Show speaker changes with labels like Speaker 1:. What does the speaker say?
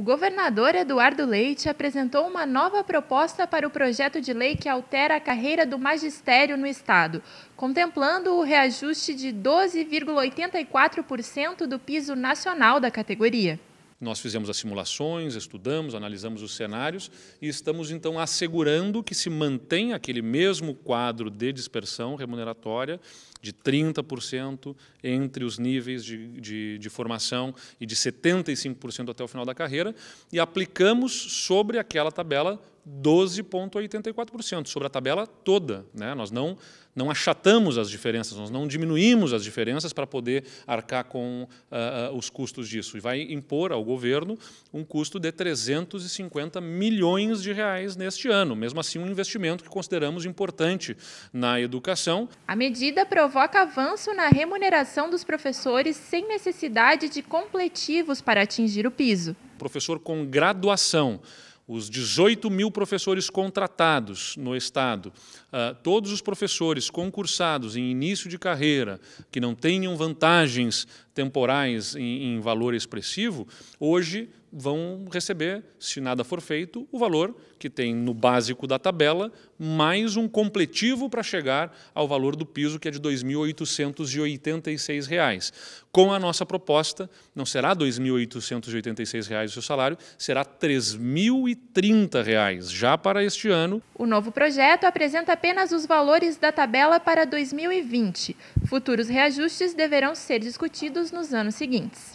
Speaker 1: O governador Eduardo Leite apresentou uma nova proposta para o projeto de lei que altera a carreira do magistério no Estado, contemplando o reajuste de 12,84% do piso nacional da categoria.
Speaker 2: Nós fizemos as simulações, estudamos, analisamos os cenários e estamos, então, assegurando que se mantém aquele mesmo quadro de dispersão remuneratória de 30% entre os níveis de, de, de, formação e de 75% até o final da carreira, e aplicamos sobre aquela tabela 12,84% sobre a tabela toda. Né? Nós não, não achatamos as diferenças, nós não diminuímos as diferenças para poder arcar com uh, os custos disso. E vai impor ao governo um custo de 350 milhões de reais neste ano. Mesmo assim, um investimento que consideramos importante na educação.
Speaker 1: A medida provoca avanço na remuneração dos professores sem necessidade de completivos para atingir o piso.
Speaker 2: Professor com graduação os 18 mil professores contratados no Estado, ah, todos os professores concursados em início de carreira, que não tenham vantagens temporais em, em valor expressivo, hoje vão receber, se nada for feito, o valor que tem no básico da tabela, mais um completivo para chegar ao valor do piso, que é de R$ 2.886. Com a nossa proposta, não será R$ 2.886 o seu salário, será R$ 3.030 já para este ano.
Speaker 1: O novo projeto apresenta apenas os valores da tabela para 2020. Futuros reajustes deverão ser discutidos nos anos seguintes.